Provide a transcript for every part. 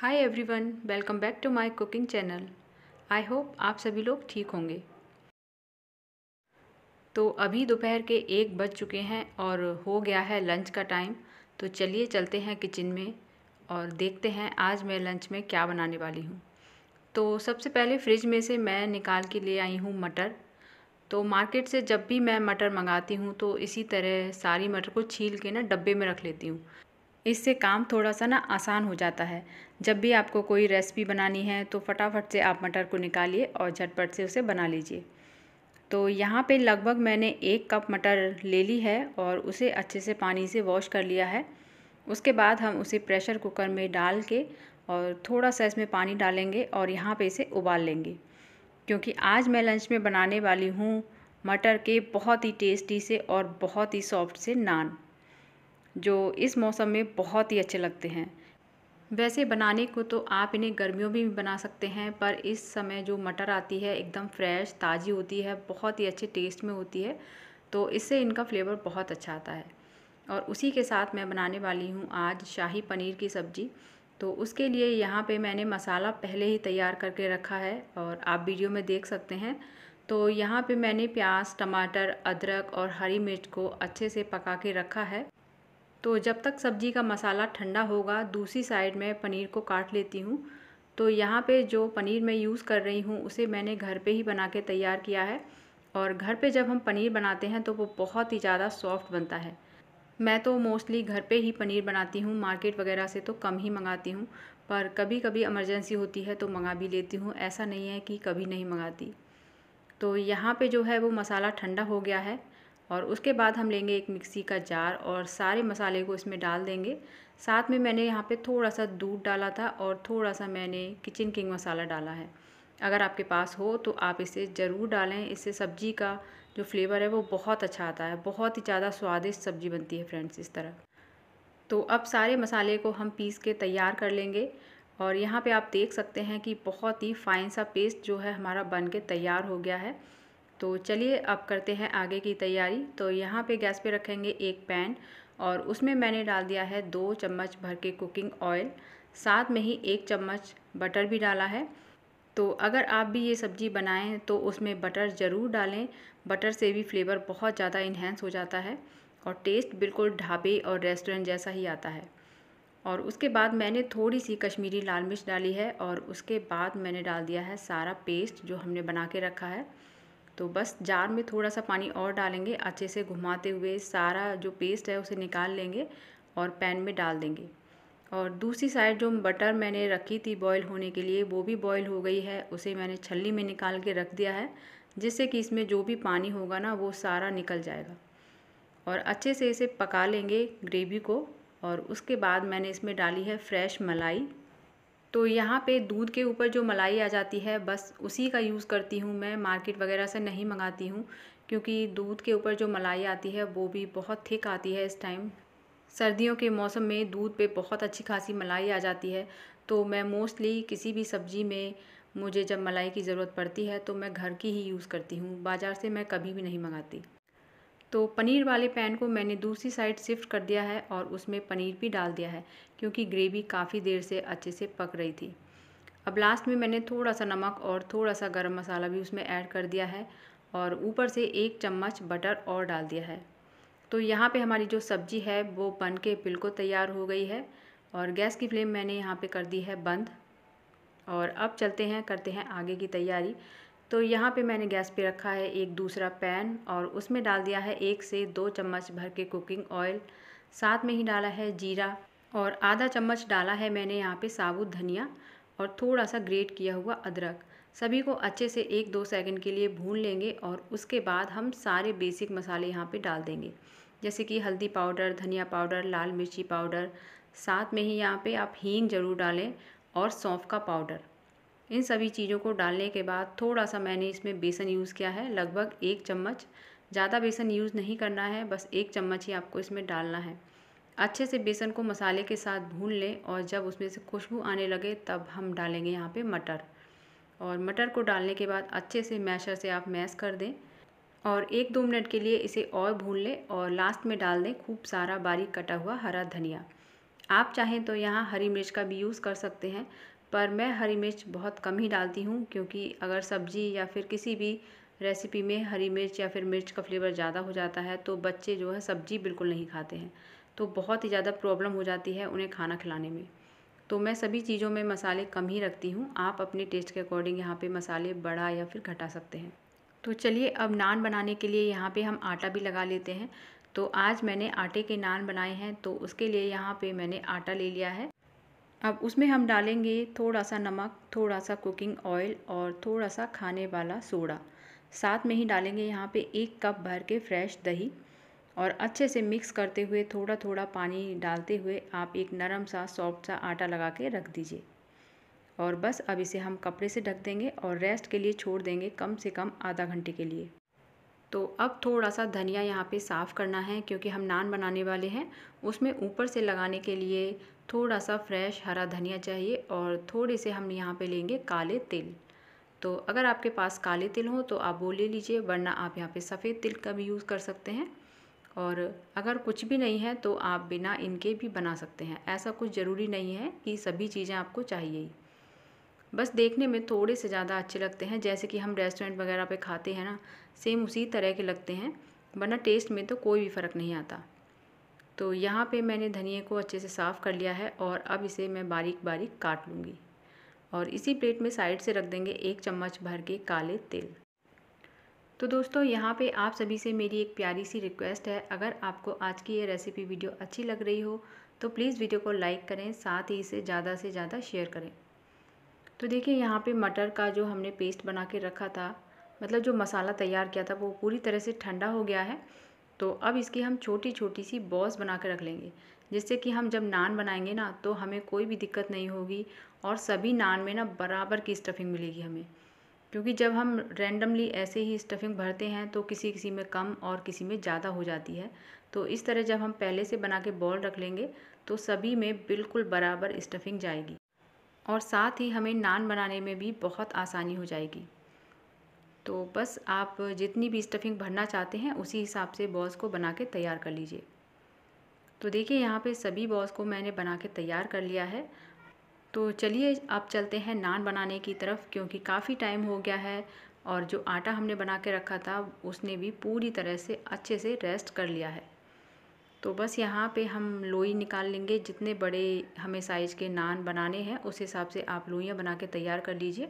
hi everyone welcome back to my cooking channel I hope आप सभी लोग ठीक होंगे तो अभी दोपहर के एक बज चुके हैं और हो गया है लंच का टाइम तो चलिए चलते हैं किचन में और देखते हैं आज मैं लंच में क्या बनाने वाली हूँ तो सबसे पहले फ्रिज में से मैं निकाल के ले आई हूँ मटर तो मार्केट से जब भी मैं मटर मंगाती हूँ तो इसी तरह सारी मटर को छील के ना डब्बे में रख लेती हूँ इससे काम थोड़ा सा ना आसान हो जाता है जब भी आपको कोई रेसिपी बनानी है तो फटाफट से आप मटर को निकालिए और झटपट से उसे बना लीजिए तो यहाँ पे लगभग मैंने एक कप मटर ले ली है और उसे अच्छे से पानी से वॉश कर लिया है उसके बाद हम उसे प्रेशर कुकर में डाल के और थोड़ा सा इसमें पानी डालेंगे और यहाँ पे इसे उबाल लेंगे क्योंकि आज मैं लंच में बनाने वाली हूँ मटर के बहुत ही टेस्टी से और बहुत ही सॉफ्ट से नान जो इस मौसम में बहुत ही अच्छे लगते हैं वैसे बनाने को तो आप इन्हें गर्मियों में भी बना सकते हैं पर इस समय जो मटर आती है एकदम फ्रेश ताज़ी होती है बहुत ही अच्छे टेस्ट में होती है तो इससे इनका फ्लेवर बहुत अच्छा आता है और उसी के साथ मैं बनाने वाली हूँ आज शाही पनीर की सब्ज़ी तो उसके लिए यहाँ पे मैंने मसाला पहले ही तैयार करके रखा है और आप वीडियो में देख सकते हैं तो यहाँ पे मैंने प्याज टमाटर अदरक और हरी मिर्च को अच्छे से पका के रखा है तो जब तक सब्ज़ी का मसाला ठंडा होगा दूसरी साइड में पनीर को काट लेती हूँ तो यहाँ पे जो पनीर मैं यूज़ कर रही हूँ उसे मैंने घर पे ही बना के तैयार किया है और घर पे जब हम पनीर बनाते हैं तो वो बहुत ही ज़्यादा सॉफ्ट बनता है मैं तो मोस्टली घर पे ही पनीर बनाती हूँ मार्केट वगैरह से तो कम ही मंगाती हूँ पर कभी कभी इमरजेंसी होती है तो मंगा भी लेती हूँ ऐसा नहीं है कि कभी नहीं मंगाती तो यहाँ पर जो है वो मसाला ठंडा हो गया है और उसके बाद हम लेंगे एक मिक्सी का जार और सारे मसाले को इसमें डाल देंगे साथ में मैंने यहाँ पे थोड़ा सा दूध डाला था और थोड़ा सा मैंने किचन किंग मसाला डाला है अगर आपके पास हो तो आप इसे ज़रूर डालें इससे सब्ज़ी का जो फ्लेवर है वो बहुत अच्छा आता है बहुत ही ज़्यादा स्वादिष्ट सब्ज़ी बनती है फ्रेंड्स इस तरह तो अब सारे मसाले को हम पीस के तैयार कर लेंगे और यहाँ पे आप देख सकते हैं कि बहुत ही फ़ाइन सा पेस्ट जो है हमारा बन के तैयार हो गया है तो चलिए अब करते हैं आगे की तैयारी तो यहाँ पे गैस पे रखेंगे एक पैन और उसमें मैंने डाल दिया है दो चम्मच भर के कुकिंग ऑयल साथ में ही एक चम्मच बटर भी डाला है तो अगर आप भी ये सब्ज़ी बनाएं तो उसमें बटर ज़रूर डालें बटर से भी फ्लेवर बहुत ज़्यादा इन्हेंस हो जाता है और टेस्ट बिल्कुल ढाबे और रेस्टोरेंट जैसा ही आता है और उसके बाद मैंने थोड़ी सी कश्मीरी लाल मिर्च डाली है और उसके बाद मैंने डाल दिया है सारा पेस्ट जो हमने बना के रखा है तो बस जार में थोड़ा सा पानी और डालेंगे अच्छे से घुमाते हुए सारा जो पेस्ट है उसे निकाल लेंगे और पैन में डाल देंगे और दूसरी साइड जो बटर मैंने रखी थी बॉईल होने के लिए वो भी बॉईल हो गई है उसे मैंने छली में निकाल के रख दिया है जिससे कि इसमें जो भी पानी होगा ना वो सारा निकल जाएगा और अच्छे से इसे पका लेंगे ग्रेवी को और उसके बाद मैंने इसमें डाली है फ्रेश मलाई तो यहाँ पे दूध के ऊपर जो मलाई आ जाती है बस उसी का यूज़ करती हूँ मैं मार्केट वगैरह से नहीं मंगाती हूँ क्योंकि दूध के ऊपर जो मलाई आती है वो भी बहुत थिक आती है इस टाइम सर्दियों के मौसम में दूध पे बहुत अच्छी खासी मलाई आ जाती है तो मैं मोस्टली किसी भी सब्ज़ी में मुझे जब मलाई की ज़रूरत पड़ती है तो मैं घर की ही यूज़ करती हूँ बाज़ार से मैं कभी भी नहीं मंगाती तो पनीर वाले पैन को मैंने दूसरी साइड शिफ्ट कर दिया है और उसमें पनीर भी डाल दिया है क्योंकि ग्रेवी काफ़ी देर से अच्छे से पक रही थी अब लास्ट में मैंने थोड़ा सा नमक और थोड़ा सा गर्म मसाला भी उसमें ऐड कर दिया है और ऊपर से एक चम्मच बटर और डाल दिया है तो यहाँ पे हमारी जो सब्ज़ी है वो बन के बिल्कुल तैयार हो गई है और गैस की फ्लेम मैंने यहाँ पे कर दी है बंद और अब चलते हैं करते हैं आगे की तैयारी तो यहाँ पे मैंने गैस पे रखा है एक दूसरा पैन और उसमें डाल दिया है एक से दो चम्मच भर के कुकिंग ऑयल साथ में ही डाला है जीरा और आधा चम्मच डाला है मैंने यहाँ पे साबुत धनिया और थोड़ा सा ग्रेट किया हुआ अदरक सभी को अच्छे से एक दो सेकंड के लिए भून लेंगे और उसके बाद हम सारे बेसिक मसाले यहाँ पर डाल देंगे जैसे कि हल्दी पाउडर धनिया पाउडर लाल मिर्ची पाउडर साथ में ही यहाँ पर आप हींग ज़रूर डालें और सौंफ का पाउडर इन सभी चीज़ों को डालने के बाद थोड़ा सा मैंने इसमें बेसन यूज़ किया है लगभग एक चम्मच ज़्यादा बेसन यूज़ नहीं करना है बस एक चम्मच ही आपको इसमें डालना है अच्छे से बेसन को मसाले के साथ भून लें और जब उसमें से खुशबू आने लगे तब हम डालेंगे यहाँ पे मटर और मटर को डालने के बाद अच्छे से मैशर से आप मैश कर दें और एक दो मिनट के लिए इसे और भून लें और लास्ट में डाल दें खूब सारा बारीक कटा हुआ हरा धनिया आप चाहें तो यहाँ हरी मिर्च का भी यूज़ कर सकते हैं पर मैं हरी मिर्च बहुत कम ही डालती हूँ क्योंकि अगर सब्ज़ी या फिर किसी भी रेसिपी में हरी मिर्च या फिर मिर्च का फ्लेवर ज़्यादा हो जाता है तो बच्चे जो है सब्ज़ी बिल्कुल नहीं खाते हैं तो बहुत ही ज़्यादा प्रॉब्लम हो जाती है उन्हें खाना खिलाने में तो मैं सभी चीज़ों में मसाले कम ही रखती हूँ आप अपने टेस्ट के अकॉर्डिंग यहाँ पे मसाले बढ़ा या फिर घटा सकते हैं तो चलिए अब नान बनाने के लिए यहाँ पे हम आटा भी लगा लेते हैं तो आज मैंने आटे के नान बनाए हैं तो उसके लिए यहाँ पे मैंने आटा ले लिया है अब उसमें हम डालेंगे थोड़ा सा नमक थोड़ा सा कुकिंग ऑयल और थोड़ा सा खाने वाला सोडा साथ में ही डालेंगे यहाँ पे एक कप भर के फ्रेश दही और अच्छे से मिक्स करते हुए थोड़ा थोड़ा पानी डालते हुए आप एक नरम सा सॉफ्ट सा आटा लगा के रख दीजिए और बस अब इसे हम कपड़े से ढक देंगे और रेस्ट के लिए छोड़ देंगे कम से कम आधा घंटे के लिए तो अब थोड़ा सा धनिया यहाँ पे साफ़ करना है क्योंकि हम नान बनाने वाले हैं उसमें ऊपर से लगाने के लिए थोड़ा सा फ्रेश हरा धनिया चाहिए और थोड़े से हम यहाँ पे लेंगे काले तिल तो अगर आपके पास काले तिल हो तो आप वो ले लीजिए वरना आप यहाँ पे सफ़ेद तिल का भी यूज़ कर सकते हैं और अगर कुछ भी नहीं है तो आप बिना इनके भी बना सकते हैं ऐसा कुछ ज़रूरी नहीं है कि सभी चीज़ें आपको चाहिए बस देखने में थोड़े से ज़्यादा अच्छे लगते हैं जैसे कि हम रेस्टोरेंट वगैरह पर खाते हैं ना सेम उसी तरह के लगते हैं वरना टेस्ट में तो कोई भी फ़र्क नहीं आता तो यहाँ पे मैंने धनिए को अच्छे से साफ़ कर लिया है और अब इसे मैं बारीक बारीक काट लूँगी और इसी प्लेट में साइड से रख देंगे एक चम्मच भर के काले तिल तो दोस्तों यहाँ पे आप सभी से मेरी एक प्यारी सी रिक्वेस्ट है अगर आपको आज की ये रेसिपी वीडियो अच्छी लग रही हो तो प्लीज़ वीडियो को लाइक करें साथ ही इसे ज़्यादा से ज़्यादा शेयर करें तो देखिए यहाँ पे मटर का जो हमने पेस्ट बना के रखा था मतलब जो मसाला तैयार किया था वो पूरी तरह से ठंडा हो गया है तो अब इसकी हम छोटी छोटी सी बॉल्स बना कर रख लेंगे जिससे कि हम जब नान बनाएंगे ना तो हमें कोई भी दिक्कत नहीं होगी और सभी नान में ना बराबर की स्टफिंग मिलेगी हमें क्योंकि जब हम रैंडमली ऐसे ही स्टफिंग भरते हैं तो किसी किसी में कम और किसी में ज़्यादा हो जाती है तो इस तरह जब हम पहले से बना के बॉल रख लेंगे तो सभी में बिल्कुल बराबर स्टफिंग जाएगी और साथ ही हमें नान बनाने में भी बहुत आसानी हो जाएगी तो बस आप जितनी भी स्टफिंग भरना चाहते हैं उसी हिसाब से बॉल्स को बना के तैयार कर लीजिए तो देखिए यहाँ पे सभी बॉल्स को मैंने बना के तैयार कर लिया है तो चलिए आप चलते हैं नान बनाने की तरफ क्योंकि काफ़ी टाइम हो गया है और जो आटा हमने बना के रखा था उसने भी पूरी तरह से अच्छे से रेस्ट कर लिया है तो बस यहाँ पे हम लोई निकाल लेंगे जितने बड़े हमें साइज़ के नान बनाने हैं उस हिसाब से आप लोइयाँ बना के तैयार कर लीजिए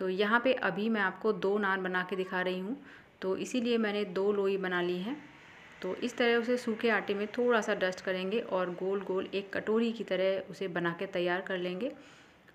तो यहाँ पे अभी मैं आपको दो नान बना के दिखा रही हूँ तो इसीलिए मैंने दो लोई बना ली है तो इस तरह उसे सूखे आटे में थोड़ा सा डस्ट करेंगे और गोल गोल एक कटोरी की तरह उसे बना के तैयार कर लेंगे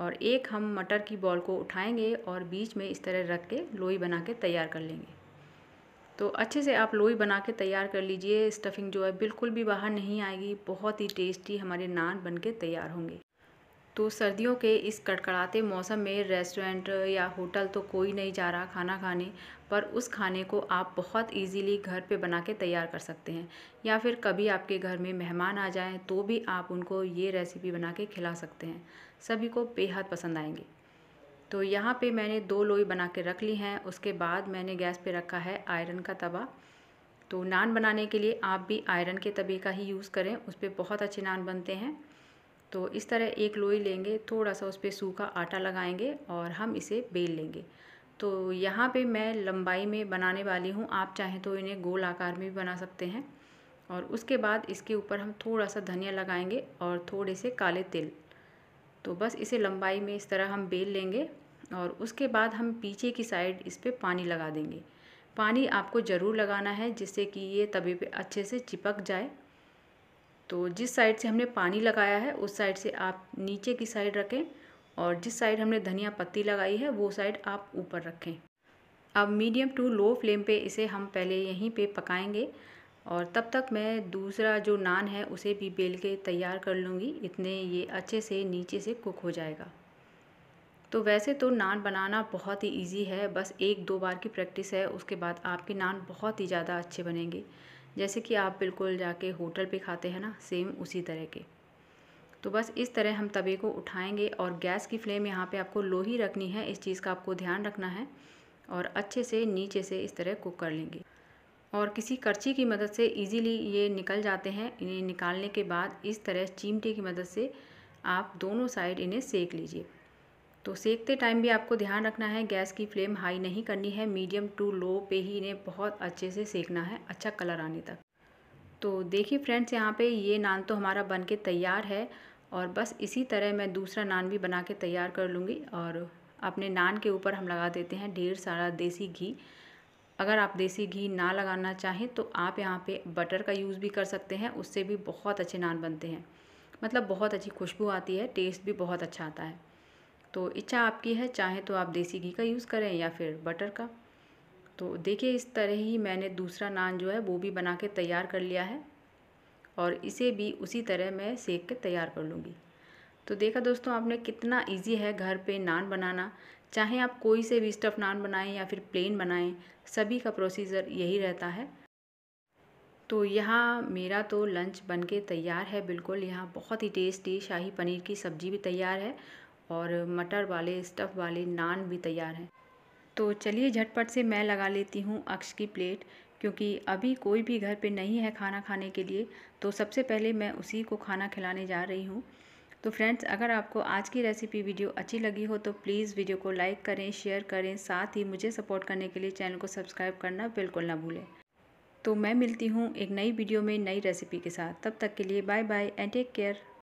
और एक हम मटर की बॉल को उठाएंगे और बीच में इस तरह रख के लोई बना के तैयार कर लेंगे तो अच्छे से आप लोई बना के तैयार कर लीजिए स्टफिंग जो है बिल्कुल भी बाहर नहीं आएगी बहुत ही टेस्टी हमारे नान बन के तैयार होंगे तो सर्दियों के इस कड़कड़ाते मौसम में रेस्टोरेंट या होटल तो कोई नहीं जा रहा खाना खाने पर उस खाने को आप बहुत इजीली घर पे बना के तैयार कर सकते हैं या फिर कभी आपके घर में मेहमान आ जाएं तो भी आप उनको ये रेसिपी बना के खिला सकते हैं सभी को बेहद पसंद आएंगे तो यहाँ पे मैंने दो लोई बना के रख ली हैं उसके बाद मैंने गैस पर रखा है आयरन का तवा तो नान बनाने के लिए आप भी आयरन के तवे का ही यूज़ करें उस पर बहुत अच्छे नान बनते हैं तो इस तरह एक लोई लेंगे थोड़ा सा उस पर सूखा आटा लगाएंगे और हम इसे बेल लेंगे तो यहाँ पे मैं लंबाई में बनाने वाली हूँ आप चाहें तो इन्हें गोल आकार में भी बना सकते हैं और उसके बाद इसके ऊपर हम थोड़ा सा धनिया लगाएंगे और थोड़े से काले तिल तो बस इसे लंबाई में इस तरह हम बेल लेंगे और उसके बाद हम पीछे की साइड इस पर पानी लगा देंगे पानी आपको ज़रूर लगाना है जिससे कि ये तवे पे अच्छे से चिपक जाए तो जिस साइड से हमने पानी लगाया है उस साइड से आप नीचे की साइड रखें और जिस साइड हमने धनिया पत्ती लगाई है वो साइड आप ऊपर रखें अब मीडियम टू लो फ्लेम पे इसे हम पहले यहीं पे पकाएंगे और तब तक मैं दूसरा जो नान है उसे भी बेल के तैयार कर लूँगी इतने ये अच्छे से नीचे से कुक हो जाएगा तो वैसे तो नान बनाना बहुत ही इजी है बस एक दो बार की प्रैक्टिस है उसके बाद आपके नान बहुत ही ज़्यादा अच्छे बनेंगे जैसे कि आप बिल्कुल जाके होटल पे खाते हैं ना सेम उसी तरह के तो बस इस तरह हम तवे को उठाएंगे और गैस की फ्लेम यहाँ पे आपको लो ही रखनी है इस चीज़ का आपको ध्यान रखना है और अच्छे से नीचे से इस तरह कुक कर लेंगे और किसी करछी की मदद से इजीली ये निकल जाते हैं इन्हें निकालने के बाद इस तरह चिमटे की मदद से आप दोनों साइड इन्हें सेक लीजिए तो सेकते टाइम भी आपको ध्यान रखना है गैस की फ्लेम हाई नहीं करनी है मीडियम टू लो पे ही इन्हें बहुत अच्छे से सेकना है अच्छा कलर आने तक तो देखिए फ्रेंड्स यहाँ पे ये नान तो हमारा बन के तैयार है और बस इसी तरह मैं दूसरा नान भी बना के तैयार कर लूँगी और अपने नान के ऊपर हम लगा देते हैं ढेर सारा देसी घी अगर आप देसी घी ना लगाना चाहें तो आप यहाँ पे बटर का यूज़ भी कर सकते हैं उससे भी बहुत अच्छे नान बनते हैं मतलब बहुत अच्छी खुशबू आती है टेस्ट भी बहुत अच्छा आता है तो इच्छा आपकी है चाहे तो आप देसी घी का यूज़ करें या फिर बटर का तो देखिए इस तरह ही मैंने दूसरा नान जो है वो भी बना के तैयार कर लिया है और इसे भी उसी तरह मैं सेक के तैयार कर लूँगी तो देखा दोस्तों आपने कितना इजी है घर पे नान बनाना चाहे आप कोई से भी स्टफ़ नान बनाएं या फिर प्लेन बनाएं सभी का प्रोसीजर यही रहता है तो यहाँ मेरा तो लंच बन के तैयार है बिल्कुल यहाँ बहुत ही टेस्टी शाही पनीर की सब्ज़ी भी तैयार है और मटर वाले स्टफ़ वाले नान भी तैयार हैं तो चलिए झटपट से मैं लगा लेती हूँ अक्ष की प्लेट क्योंकि अभी कोई भी घर पे नहीं है खाना खाने के लिए तो सबसे पहले मैं उसी को खाना खिलाने जा रही हूँ तो फ्रेंड्स अगर आपको आज की रेसिपी वीडियो अच्छी लगी हो तो प्लीज़ वीडियो को लाइक करें शेयर करें साथ ही मुझे सपोर्ट करने के लिए चैनल को सब्सक्राइब करना बिल्कुल ना भूलें तो मैं मिलती हूँ एक नई वीडियो में नई रेसिपी के साथ तब तक के लिए bye bye and take care